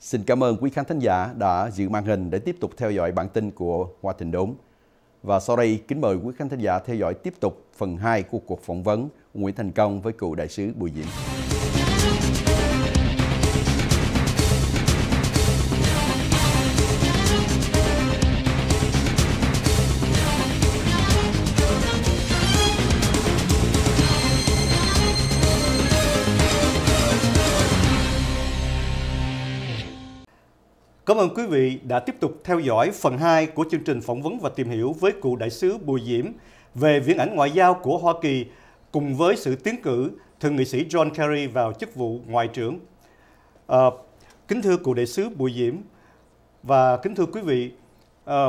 Xin cảm ơn quý khán thính giả đã dự màn hình để tiếp tục theo dõi bản tin của Hoa Thịnh Đốn. Và sau đây, kính mời quý khán thính giả theo dõi tiếp tục phần 2 của cuộc phỏng vấn Nguyễn Thành Công với cựu đại sứ Bùi Diễm. Cảm ơn quý vị đã tiếp tục theo dõi phần 2 của chương trình phỏng vấn và tìm hiểu với cựu đại sứ Bùi Diễm về viễn ảnh ngoại giao của Hoa Kỳ cùng với sự tiến cử thượng nghị sĩ John Kerry vào chức vụ ngoại trưởng. À, kính thưa cựu đại sứ Bùi Diễm và kính thưa quý vị, à,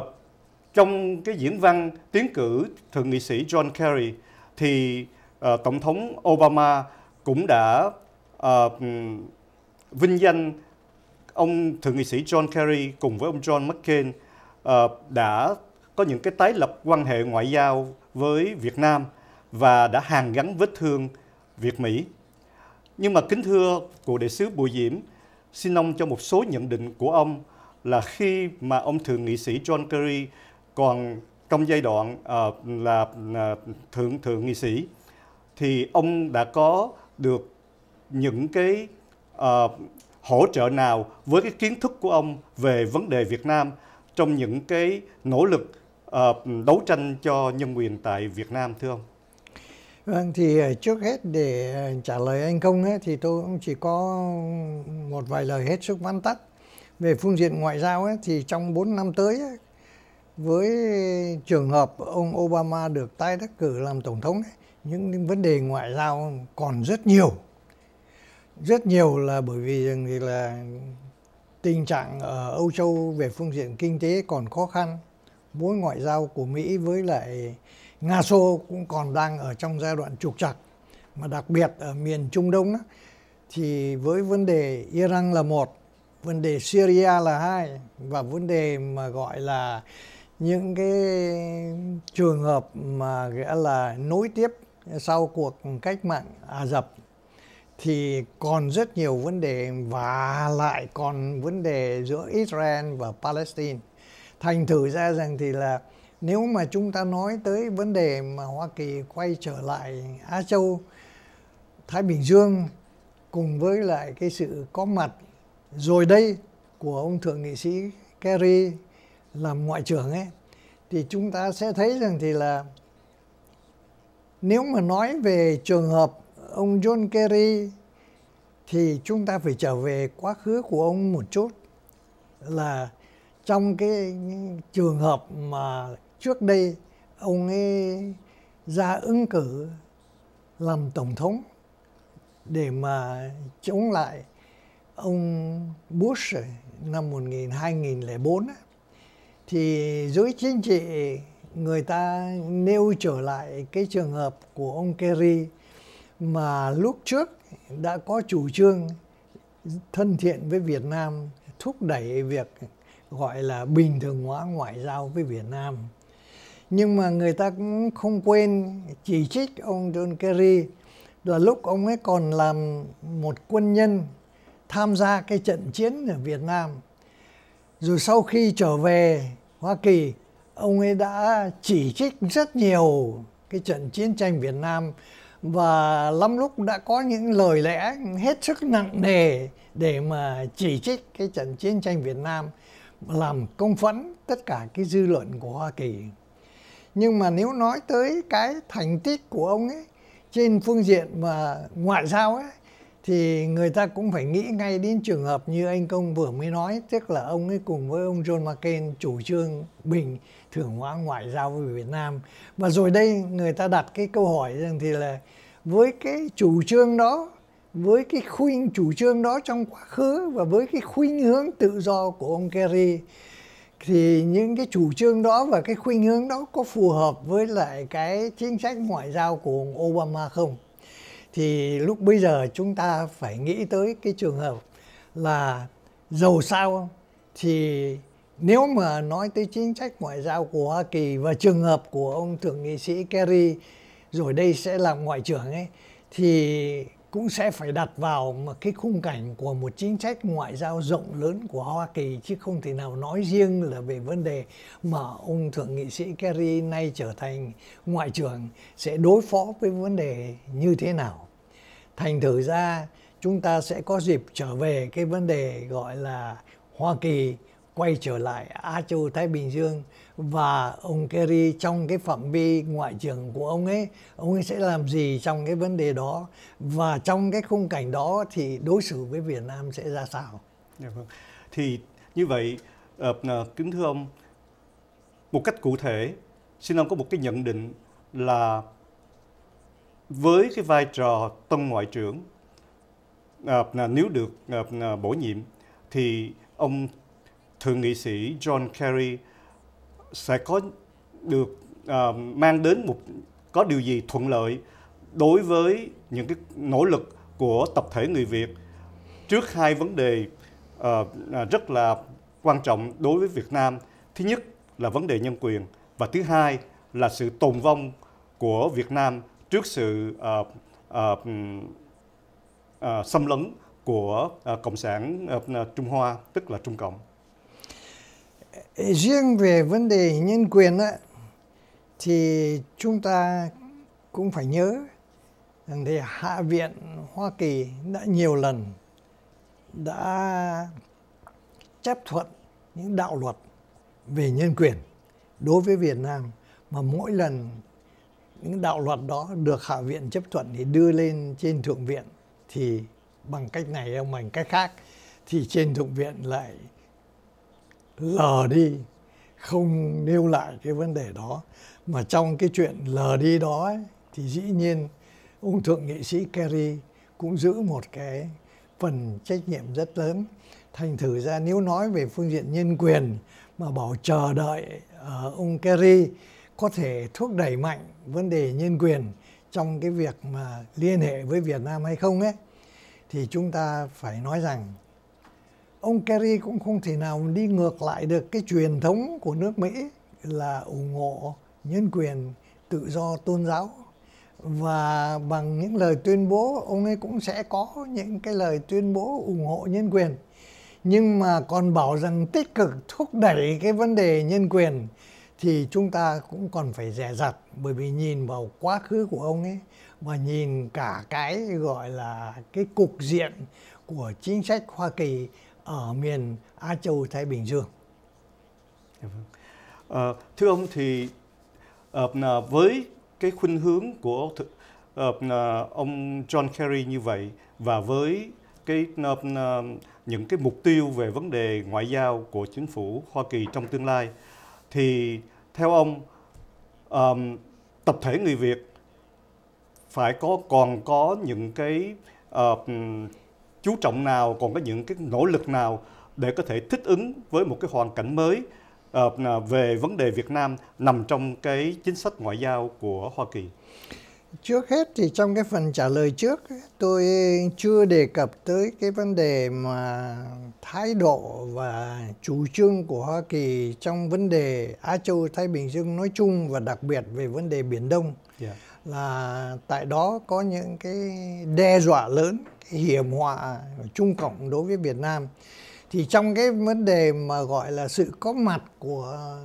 trong cái diễn văn tiến cử thượng nghị sĩ John Kerry thì à, tổng thống Obama cũng đã à, vinh danh ông thượng nghị sĩ John Kerry cùng với ông John McCain uh, đã có những cái tái lập quan hệ ngoại giao với Việt Nam và đã hàn gắn vết thương Việt Mỹ. Nhưng mà kính thưa của đại sứ Bùi Diễm, xin ông cho một số nhận định của ông là khi mà ông thượng nghị sĩ John Kerry còn trong giai đoạn uh, là uh, thượng thượng nghị sĩ thì ông đã có được những cái uh, hỗ trợ nào với cái kiến thức của ông về vấn đề Việt Nam trong những cái nỗ lực uh, đấu tranh cho nhân quyền tại Việt Nam thưa ông? Vâng, thì ờ, trước hết để ờ, trả lời anh Công ấy, thì tôi cũng chỉ có một vài lời hết sức vắn tắt. Về phương diện ngoại giao ấy, thì trong 4 năm tới ấy, với trường hợp ông Obama được tái đắc cử làm tổng thống ấy, những vấn đề ngoại giao còn rất nhiều rất nhiều là bởi vì thì là tình trạng ở Âu Châu về phương diện kinh tế còn khó khăn mối ngoại giao của Mỹ với lại Nga Xô cũng còn đang ở trong giai đoạn trục trặc mà đặc biệt ở miền Trung Đông đó, thì với vấn đề Iran là một vấn đề Syria là hai và vấn đề mà gọi là những cái trường hợp mà nghĩa là nối tiếp sau cuộc cách mạng Ả Rập thì còn rất nhiều vấn đề và lại còn vấn đề giữa Israel và Palestine. Thành thử ra rằng thì là nếu mà chúng ta nói tới vấn đề mà Hoa Kỳ quay trở lại Á Châu, Thái Bình Dương cùng với lại cái sự có mặt rồi đây của ông thượng nghị sĩ Kerry làm ngoại trưởng ấy thì chúng ta sẽ thấy rằng thì là nếu mà nói về trường hợp ông John Kerry thì chúng ta phải trở về quá khứ của ông một chút là trong cái trường hợp mà trước đây ông ấy ra ứng cử làm tổng thống để mà chống lại ông Bush năm 1000 2004 thì giới chính trị người ta nêu trở lại cái trường hợp của ông Kerry mà lúc trước đã có chủ trương thân thiện với Việt Nam, thúc đẩy việc gọi là bình thường hóa ngoại giao với Việt Nam. Nhưng mà người ta cũng không quên chỉ trích ông John Kerry là lúc ông ấy còn làm một quân nhân tham gia cái trận chiến ở Việt Nam. Rồi sau khi trở về Hoa Kỳ, ông ấy đã chỉ trích rất nhiều cái trận chiến tranh Việt Nam và lắm lúc đã có những lời lẽ hết sức nặng nề để mà chỉ trích cái trận chiến tranh Việt Nam làm công phẫn tất cả cái dư luận của Hoa Kỳ. Nhưng mà nếu nói tới cái thành tích của ông ấy trên phương diện mà ngoại giao ấy thì người ta cũng phải nghĩ ngay đến trường hợp như anh Công vừa mới nói, tức là ông ấy cùng với ông John McCain chủ trương bình thưởng hóa ngoại giao với Việt Nam và rồi đây người ta đặt cái câu hỏi rằng thì là với cái chủ trương đó với cái khuynh chủ trương đó trong quá khứ và với cái khuynh hướng tự do của ông Kerry thì những cái chủ trương đó và cái khuynh hướng đó có phù hợp với lại cái chính sách ngoại giao của ông Obama không? Thì lúc bây giờ chúng ta phải nghĩ tới cái trường hợp là dầu sao thì nếu mà nói tới chính sách ngoại giao của Hoa Kỳ và trường hợp của ông thượng nghị sĩ Kerry rồi đây sẽ là ngoại trưởng ấy thì cũng sẽ phải đặt vào một cái khung cảnh của một chính sách ngoại giao rộng lớn của Hoa Kỳ chứ không thể nào nói riêng là về vấn đề mà ông thượng nghị sĩ Kerry nay trở thành ngoại trưởng sẽ đối phó với vấn đề như thế nào. Thành thử ra chúng ta sẽ có dịp trở về cái vấn đề gọi là Hoa Kỳ quay trở lại Á Châu Thái Bình Dương và ông Kerry trong cái phạm vi ngoại trưởng của ông ấy, ông ấy sẽ làm gì trong cái vấn đề đó và trong cái khung cảnh đó thì đối xử với Việt Nam sẽ ra sao? Dạ vâng. Thì như vậy, ờ, ờ, kính thưa ông, một cách cụ thể, xin ông có một cái nhận định là với cái vai trò tân ngoại trưởng ờ, nếu được bổ nhiệm thì ông thượng nghị sĩ John Kerry sẽ có được uh, mang đến một có điều gì thuận lợi đối với những cái nỗ lực của tập thể người Việt trước hai vấn đề uh, rất là quan trọng đối với Việt Nam. Thứ nhất là vấn đề nhân quyền và thứ hai là sự tồn vong của Việt Nam trước sự uh, uh, uh, xâm lấn của uh, cộng sản uh, Trung Hoa tức là Trung Cộng riêng về vấn đề nhân quyền đó, thì chúng ta cũng phải nhớ rằng thì Hạ viện Hoa Kỳ đã nhiều lần đã chấp thuận những đạo luật về nhân quyền đối với Việt Nam mà mỗi lần những đạo luật đó được Hạ viện chấp thuận thì đưa lên trên Thượng viện thì bằng cách này hay bằng cách khác thì trên Thượng viện lại lờ đi không nêu lại cái vấn đề đó mà trong cái chuyện lờ đi đó ấy, thì dĩ nhiên ông thượng nghị sĩ Kerry cũng giữ một cái phần trách nhiệm rất lớn thành thử ra nếu nói về phương diện nhân quyền mà bảo chờ đợi uh, ông Kerry có thể thúc đẩy mạnh vấn đề nhân quyền trong cái việc mà liên hệ với Việt Nam hay không ấy thì chúng ta phải nói rằng ông Kerry cũng không thể nào đi ngược lại được cái truyền thống của nước Mỹ là ủng hộ nhân quyền tự do tôn giáo và bằng những lời tuyên bố ông ấy cũng sẽ có những cái lời tuyên bố ủng hộ nhân quyền nhưng mà còn bảo rằng tích cực thúc đẩy cái vấn đề nhân quyền thì chúng ta cũng còn phải dè dặt bởi vì nhìn vào quá khứ của ông ấy và nhìn cả cái gọi là cái cục diện của chính sách Hoa Kỳ ở miền Á Châu Thái Bình Dương. À, thưa ông thì ờ, với cái khuynh hướng của ờ, ông John Kerry như vậy và với cái những cái mục tiêu về vấn đề ngoại giao của chính phủ Hoa Kỳ trong tương lai thì theo ông um, tập thể người Việt phải có còn có những cái uh, chú trọng nào còn có những cái nỗ lực nào để có thể thích ứng với một cái hoàn cảnh mới ờ, về vấn đề Việt Nam nằm trong cái chính sách ngoại giao của Hoa Kỳ? Trước hết thì trong cái phần trả lời trước tôi chưa đề cập tới cái vấn đề mà thái độ và chủ trương của Hoa Kỳ trong vấn đề Á Châu Thái Bình Dương nói chung và đặc biệt về vấn đề Biển Đông. Yeah. Dạ là tại đó có những cái đe dọa lớn cái hiểm họa chung cộng đối với Việt Nam thì trong cái vấn đề mà gọi là sự có mặt của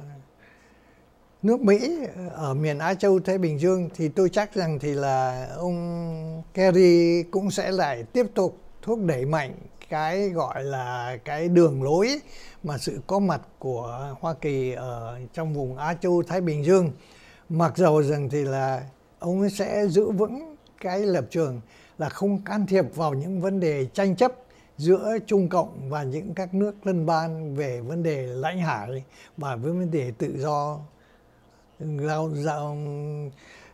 nước Mỹ ở miền Á Châu Thái Bình Dương thì tôi chắc rằng thì là ông Kerry cũng sẽ lại tiếp tục thúc đẩy mạnh cái gọi là cái đường lối mà sự có mặt của Hoa Kỳ ở trong vùng Á Châu Thái Bình Dương mặc dầu rằng thì là ông ấy sẽ giữ vững cái lập trường là không can thiệp vào những vấn đề tranh chấp giữa Trung Cộng và những các nước lân ban về vấn đề lãnh hải và với vấn đề tự do giao, giao,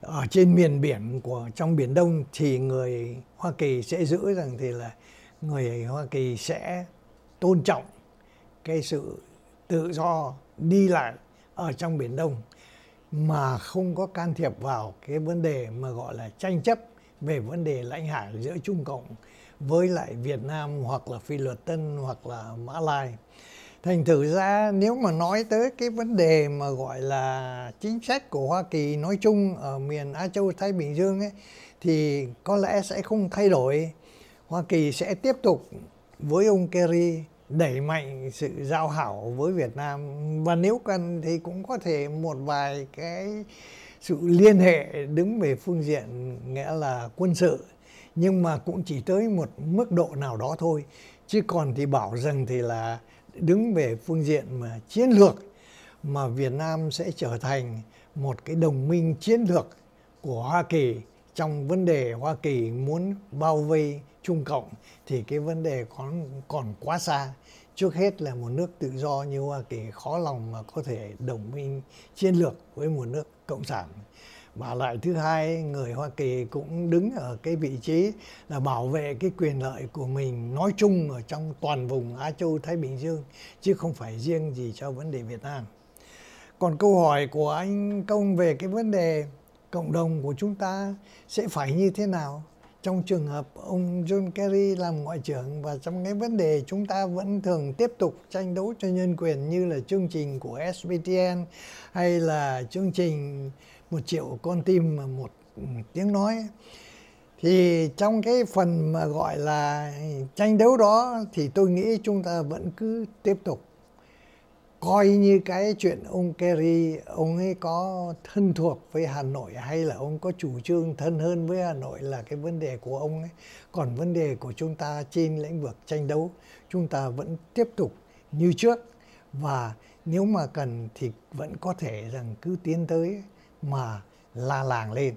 ở ờ, trên miền biển của trong biển Đông thì người Hoa Kỳ sẽ giữ rằng thì là người Hoa Kỳ sẽ tôn trọng cái sự tự do đi lại ở trong biển Đông mà không có can thiệp vào cái vấn đề mà gọi là tranh chấp về vấn đề lãnh hải giữa Trung Cộng với lại Việt Nam hoặc là Phi Luật Tân hoặc là Mã Lai. Thành thử ra nếu mà nói tới cái vấn đề mà gọi là chính sách của Hoa Kỳ nói chung ở miền Á Châu Thái Bình Dương ấy, thì có lẽ sẽ không thay đổi. Hoa Kỳ sẽ tiếp tục với ông Kerry đẩy mạnh sự giao hảo với Việt Nam và nếu cần thì cũng có thể một vài cái sự liên hệ đứng về phương diện nghĩa là quân sự nhưng mà cũng chỉ tới một mức độ nào đó thôi chứ còn thì bảo rằng thì là đứng về phương diện mà chiến lược mà Việt Nam sẽ trở thành một cái đồng minh chiến lược của Hoa Kỳ trong vấn đề Hoa Kỳ muốn bao vây Trung Cộng thì cái vấn đề còn còn quá xa. Trước hết là một nước tự do như Hoa Kỳ khó lòng mà có thể đồng minh chiến lược với một nước cộng sản. Và lại thứ hai, người Hoa Kỳ cũng đứng ở cái vị trí là bảo vệ cái quyền lợi của mình nói chung ở trong toàn vùng Á Châu Thái Bình Dương, chứ không phải riêng gì cho vấn đề Việt Nam. Còn câu hỏi của anh Công về cái vấn đề cộng đồng của chúng ta sẽ phải như thế nào trong trường hợp ông John Kerry làm ngoại trưởng và trong cái vấn đề chúng ta vẫn thường tiếp tục tranh đấu cho nhân quyền như là chương trình của SBTN hay là chương trình một triệu con tim mà một tiếng nói thì trong cái phần mà gọi là tranh đấu đó thì tôi nghĩ chúng ta vẫn cứ tiếp tục coi như cái chuyện ông Kerry ông ấy có thân thuộc với Hà Nội hay là ông có chủ trương thân hơn với Hà Nội là cái vấn đề của ông ấy còn vấn đề của chúng ta trên lĩnh vực tranh đấu chúng ta vẫn tiếp tục như trước và nếu mà cần thì vẫn có thể rằng cứ tiến tới mà la làng lên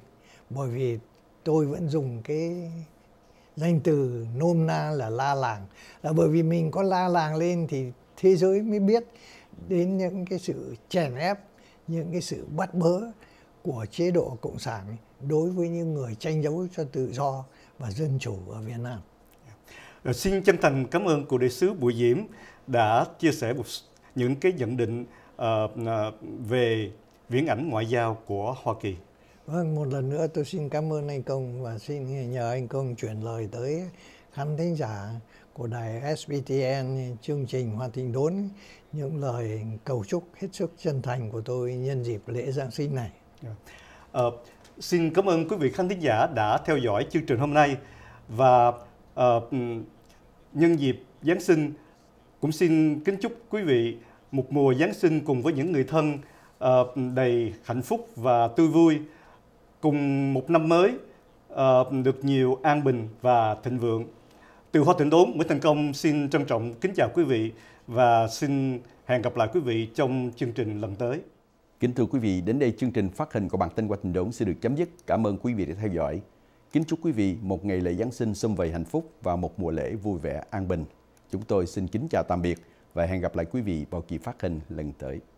bởi vì tôi vẫn dùng cái danh từ nôm na là la làng là bởi vì mình có la làng lên thì thế giới mới biết đến những cái sự chèn ép những cái sự bắt bớ của chế độ cộng sản đối với những người tranh đấu cho tự do và dân chủ ở Việt Nam. Dạ. Ờ, xin chân thành cảm ơn cụ đại sứ Bùi Diễm đã chia sẻ một những cái nhận định uh, về viễn ảnh ngoại giao của Hoa Kỳ. Vâng, một lần nữa tôi xin cảm ơn anh Công và xin nhờ anh Công chuyển lời tới khán thính giả của đài SBTN chương trình Hoa Thịnh Đốn những lời cầu chúc hết sức chân thành của tôi nhân dịp lễ Giáng sinh này. À, xin cảm ơn quý vị khán thính giả đã theo dõi chương trình hôm nay và à, nhân dịp Giáng sinh cũng xin kính chúc quý vị một mùa Giáng sinh cùng với những người thân à, đầy hạnh phúc và tươi vui cùng một năm mới à, được nhiều an bình và thịnh vượng. Từ Hoa Thịnh Đốn, Nguyễn Thành Công xin trân trọng kính chào quý vị và xin hẹn gặp lại quý vị trong chương trình lần tới. Kính thưa quý vị, đến đây chương trình phát hình của bản tin qua tình đốn sẽ được chấm dứt. Cảm ơn quý vị đã theo dõi. Kính chúc quý vị một ngày lễ Giáng sinh xâm vầy hạnh phúc và một mùa lễ vui vẻ an bình. Chúng tôi xin kính chào tạm biệt và hẹn gặp lại quý vị vào kỳ phát hình lần tới.